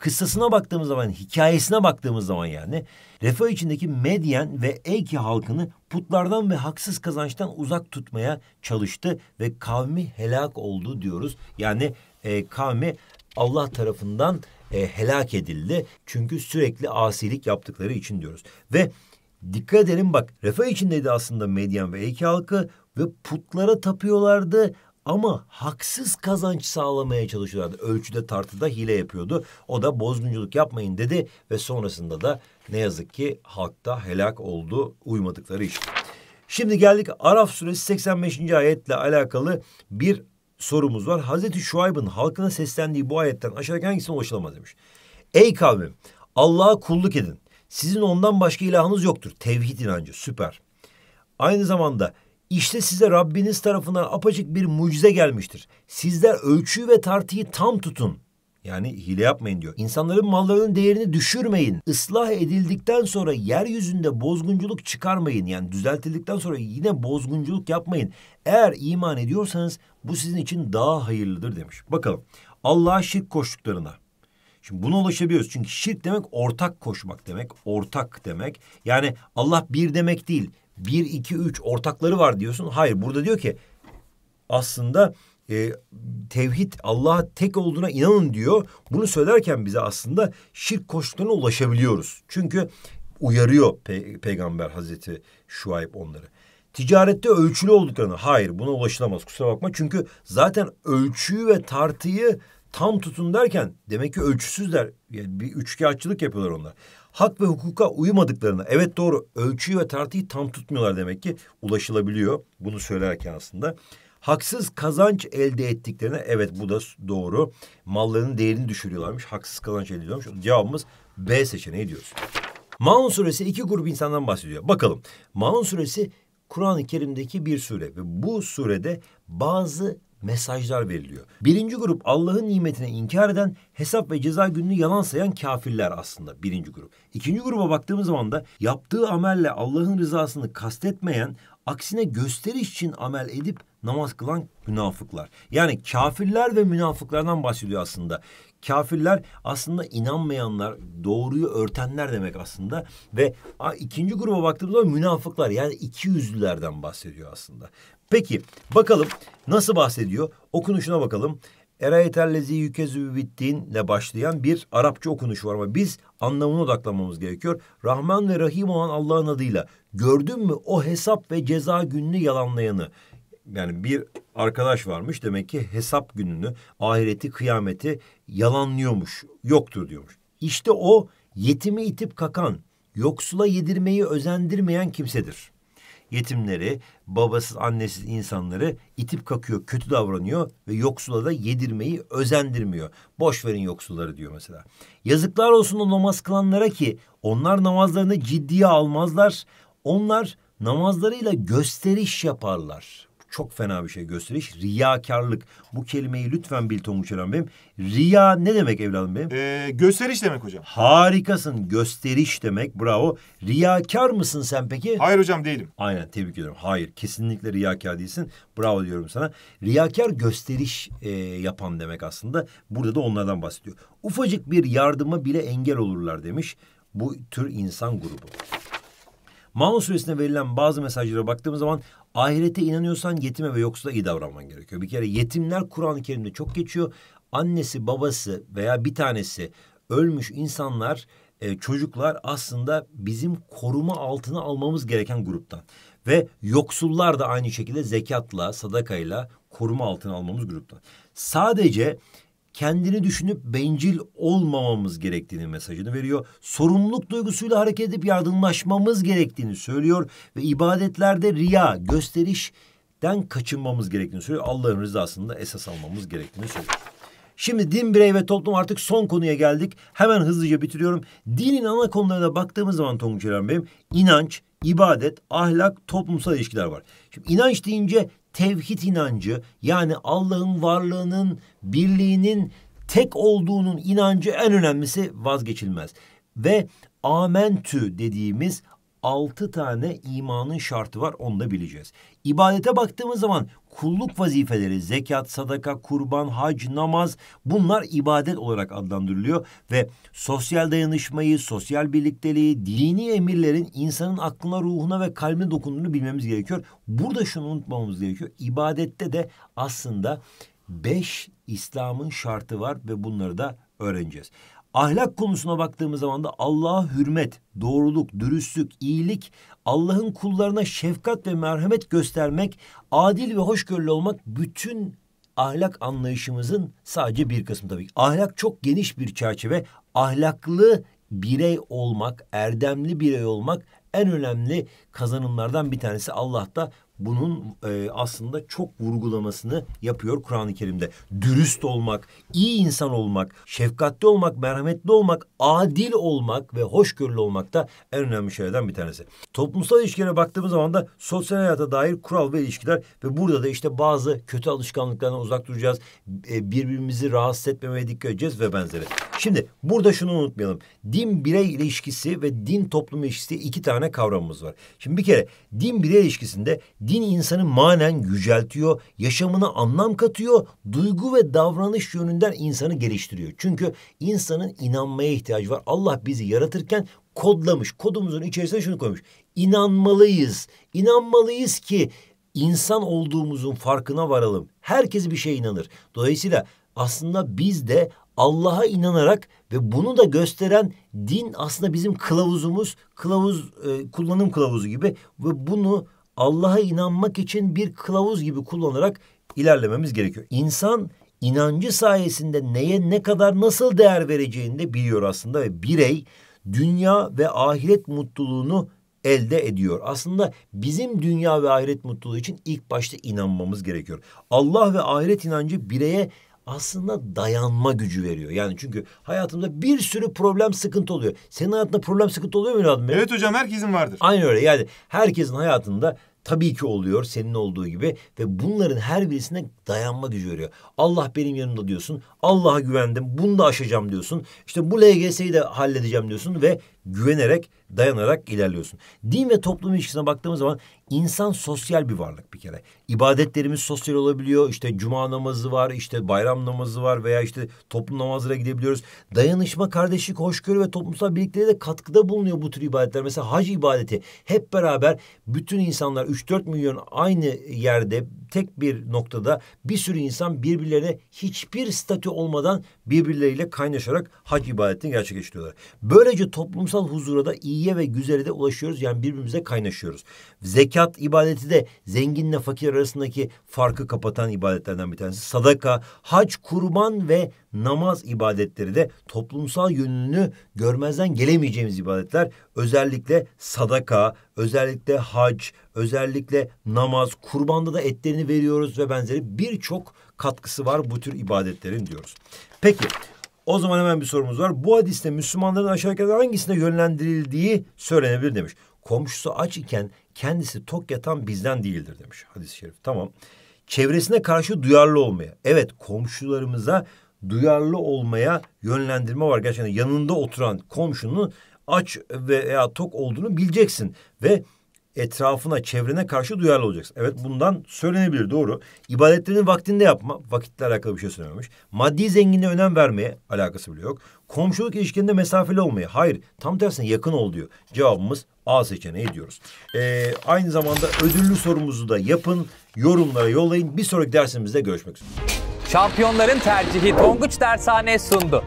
kıssasına baktığımız zaman, hikayesine baktığımız zaman yani refah içindeki Medyen ve Eki halkını putlardan ve haksız kazançtan uzak tutmaya çalıştı ve kavmi helak oldu diyoruz. Yani e, kavmi Allah tarafından e, helak edildi. Çünkü sürekli asilik yaptıkları için diyoruz. Ve dikkat edelim bak refah içindeydi aslında Medyen ve Eki halkı ve putlara tapıyorlardı. Ama haksız kazanç sağlamaya çalışıyorlardı. Ölçüde tartıda hile yapıyordu. O da bozgunculuk yapmayın dedi ve sonrasında da ne yazık ki halkta helak oldu uymadıkları iş. Şimdi geldik Araf suresi 85. ayetle alakalı bir sorumuz var. Hazreti Şuayb'ın halkına seslendiği bu ayetten aşağıdaki hangisini ulaşılamaz demiş. Ey kavmim Allah'a kulluk edin. Sizin ondan başka ilahınız yoktur. Tevhid inancı süper. Aynı zamanda işte size Rabbiniz tarafından apaçık bir mucize gelmiştir. Sizler ölçüyü ve tartıyı tam tutun. Yani hile yapmayın diyor. İnsanların mallarının değerini düşürmeyin. Islah edildikten sonra yeryüzünde bozgunculuk çıkarmayın. Yani düzeltildikten sonra yine bozgunculuk yapmayın. Eğer iman ediyorsanız bu sizin için daha hayırlıdır demiş. Bakalım Allah'a şirk koştuklarına. Şimdi buna ulaşabiliyoruz. Çünkü şirk demek ortak koşmak demek, ortak demek. Yani Allah bir demek değil bir, iki, üç ortakları var diyorsun. Hayır burada diyor ki aslında e, tevhid Allah'a tek olduğuna inanın diyor. Bunu söylerken bize aslında şirk koştuklarına ulaşabiliyoruz. Çünkü uyarıyor pe peygamber hazreti Şuayb onları. Ticarette ölçülü olduklarını hayır buna ulaşılamaz kusura bakma. Çünkü zaten ölçüyü ve tartıyı tam tutun derken demek ki ölçüsüzler. Yani bir üçkağıtçılık yapıyorlar onlar hak ve hukuka uymadıklarını evet doğru ölçüyü ve tartıyı tam tutmuyorlar demek ki ulaşılabiliyor bunu söylerken aslında. Haksız kazanç elde ettiklerine evet bu da doğru. Mallarının değerini düşürüyorlarmış. Haksız kazanç elde ediyorlarmış. Cevabımız B seçeneği diyoruz. Maun suresi iki grup insandan bahsediyor. Bakalım. Maun suresi Kur'an-ı Kerim'deki bir sure ve bu surede bazı mesajlar veriliyor. Birinci grup Allah'ın nimetine inkar eden, hesap ve ceza gününü yalan sayan kafirler aslında birinci grup. İkinci gruba baktığımız zaman da yaptığı amelle Allah'ın rızasını kastetmeyen, aksine gösteriş için amel edip namaz kılan münafıklar. Yani kafirler ve münafıklardan bahsediyor aslında. Kafirler aslında inanmayanlar, doğruyu örtenler demek aslında. Ve a, ikinci gruba baktığımızda münafıklar yani iki yüzlülerden bahsediyor aslında. Peki bakalım nasıl bahsediyor? Okunuşuna bakalım. Erayeterlezi yükezü bittiğinle başlayan bir Arapça okunuşu var ama biz anlamına odaklanmamız gerekiyor. Rahman ve Rahim olan Allah'ın adıyla gördün mü o hesap ve ceza gününü yalanlayanı yani bir arkadaş varmış demek ki hesap gününü, ahireti, kıyameti yalanlıyormuş, yoktur diyormuş. İşte o yetimi itip kakan, yoksula yedirmeyi özendirmeyen kimsedir. Yetimleri, babasız, annesiz insanları itip kakıyor, kötü davranıyor ve yoksula da yedirmeyi özendirmiyor. Boş verin yoksulları diyor mesela. Yazıklar olsun o namaz kılanlara ki onlar namazlarını ciddiye almazlar. Onlar namazlarıyla gösteriş yaparlar çok fena bir şey gösteriş. Riyakarlık. Bu kelimeyi lütfen bil Tonguç Eren Bey'im. Riya ne demek evladım benim? Ee, gösteriş demek hocam. Harikasın. Gösteriş demek. Bravo. Riyakar mısın sen peki? Hayır hocam değilim. Aynen tebrik ediyorum. Hayır kesinlikle riyakar değilsin. Bravo diyorum sana. Riyakar gösteriş e, yapan demek aslında. Burada da onlardan bahsediyor. Ufacık bir yardıma bile engel olurlar demiş bu tür insan grubu. Maun Suresine verilen bazı mesajlara baktığımız zaman ahirete inanıyorsan yetime ve yoksula iyi davranman gerekiyor. Bir kere yetimler Kur'an-ı Kerim'de çok geçiyor. Annesi, babası veya bir tanesi ölmüş insanlar, e, çocuklar aslında bizim koruma altına almamız gereken gruptan. Ve yoksullar da aynı şekilde zekatla, sadakayla koruma altına almamız gruptan. Sadece kendini düşünüp bencil olmamamız gerektiğini mesajını veriyor. Sorumluluk duygusuyla hareket edip yardımlaşmamız gerektiğini söylüyor ve ibadetlerde riya, gösterişten kaçınmamız gerektiğini söylüyor. Allah'ın rızasını da esas almamız gerektiğini söylüyor. Şimdi din, birey ve toplum artık son konuya geldik. Hemen hızlıca bitiriyorum. Dinin ana konularına baktığımız zaman Tonguç Eren Bey'im inanç, ibadet, ahlak, toplumsal ilişkiler var. Şimdi inanç deyince tevhid inancı yani Allah'ın varlığının, birliğinin tek olduğunun inancı en önemlisi vazgeçilmez. Ve amentü dediğimiz altı tane imanın şartı var onu da bileceğiz. İbadete baktığımız zaman kulluk vazifeleri zekat, sadaka, kurban, hac, namaz bunlar ibadet olarak adlandırılıyor ve sosyal dayanışmayı, sosyal birlikteliği, dini emirlerin insanın aklına, ruhuna ve kalbine dokunduğunu bilmemiz gerekiyor. Burada şunu unutmamamız gerekiyor. İbadette de aslında beş İslam'ın şartı var ve bunları da öğreneceğiz. Ahlak konusuna baktığımız zaman da Allah'a hürmet, doğruluk, dürüstlük, iyilik Allah'ın kullarına şefkat ve merhamet göstermek, adil ve hoşgörülü olmak bütün ahlak anlayışımızın sadece bir kısmı tabii. Ahlak çok geniş bir çerçeve. Ahlaklı birey olmak, erdemli birey olmak en önemli kazanımlardan bir tanesi. Allah da bunun e, aslında çok vurgulamasını yapıyor Kur'an-ı Kerim'de. Dürüst olmak, iyi insan olmak, şefkatli olmak, merhametli olmak, adil olmak ve hoşgörülü olmak da en önemli şeylerden bir tanesi. Toplumsal ilişkilere baktığımız zaman da sosyal hayata dair kural ve ilişkiler ve burada da işte bazı kötü alışkanlıklardan uzak duracağız. E, birbirimizi rahatsız etmemeye dikkat edeceğiz ve benzeri. Şimdi burada şunu unutmayalım. Din birey ilişkisi ve din toplum ilişkisi iki tane kavramımız var. Şimdi bir kere din birey ilişkisinde din insanı manen yüceltiyor, yaşamına anlam katıyor, duygu ve davranış yönünden insanı geliştiriyor. Çünkü insanın inanmaya ihtiyacı var. Allah bizi yaratırken kodlamış, kodumuzun içerisine şunu koymuş. İnanmalıyız, inanmalıyız ki insan olduğumuzun farkına varalım. Herkes bir şeye inanır. Dolayısıyla aslında biz de Allah'a inanarak ve bunu da gösteren din aslında bizim kılavuzumuz, kılavuz e, kullanım kılavuzu gibi ve bunu Allah'a inanmak için bir kılavuz gibi kullanarak ilerlememiz gerekiyor. İnsan inancı sayesinde neye ne kadar nasıl değer vereceğini de biliyor aslında ve birey dünya ve ahiret mutluluğunu elde ediyor. Aslında bizim dünya ve ahiret mutluluğu için ilk başta inanmamız gerekiyor. Allah ve ahiret inancı bireye aslında dayanma gücü veriyor. Yani çünkü hayatımda bir sürü problem sıkıntı oluyor. Senin hayatında problem sıkıntı oluyor mu evladım? Evet hocam herkesin vardır. Aynı öyle yani herkesin hayatında tabii ki oluyor senin olduğu gibi ve bunların her birisine dayanma gücü veriyor. Allah benim yanımda diyorsun. Allah'a güvendim. Bunu da aşacağım diyorsun. İşte bu LGS'yi de halledeceğim diyorsun ve güvenerek, dayanarak ilerliyorsun. Din ve toplum ilişkisine baktığımız zaman insan sosyal bir varlık bir kere. İbadetlerimiz sosyal olabiliyor. İşte cuma namazı var, işte bayram namazı var veya işte toplum namazlara gidebiliyoruz. Dayanışma, kardeşlik, hoşgörü ve toplumsal birlikleri de katkıda bulunuyor bu tür ibadetler. Mesela hac ibadeti hep beraber bütün insanlar 3-4 milyon aynı yerde tek bir noktada bir sürü insan birbirlerine hiçbir statü olmadan birbirleriyle kaynaşarak hac ibadetini gerçekleştiriyorlar. Böylece toplum toplumsal huzura da iyiye ve güzele de ulaşıyoruz. Yani birbirimize kaynaşıyoruz. Zekat ibadeti de zenginle fakir arasındaki farkı kapatan ibadetlerden bir tanesi. Sadaka, hac, kurban ve namaz ibadetleri de toplumsal yönünü görmezden gelemeyeceğimiz ibadetler. Özellikle sadaka, özellikle hac, özellikle namaz, kurbanda da etlerini veriyoruz ve benzeri birçok katkısı var bu tür ibadetlerin diyoruz. Peki o zaman hemen bir sorumuz var. Bu hadiste Müslümanların aşağıdakilerden hangisine yönlendirildiği söylenebilir demiş. Komşusu aç iken kendisi tok yatan bizden değildir demiş hadis-i şerif. Tamam. Çevresine karşı duyarlı olmaya. Evet komşularımıza duyarlı olmaya yönlendirme var. Gerçekten yanında oturan komşunun aç veya tok olduğunu bileceksin. Ve etrafına, çevrene karşı duyarlı olacaksın. Evet bundan söylenebilir doğru. İbadetlerini vaktinde yapma. Vakitle alakalı bir şey söylememiş. Maddi zenginliğe önem vermeye alakası bile yok. Komşuluk ilişkinde mesafeli olmaya. Hayır tam tersine yakın ol diyor. Cevabımız A seçeneği diyoruz. Ee, aynı zamanda ödüllü sorumuzu da yapın. Yorumlara yollayın. Bir sonraki dersimizde görüşmek üzere. Şampiyonların tercihi Tonguç Dershane sundu.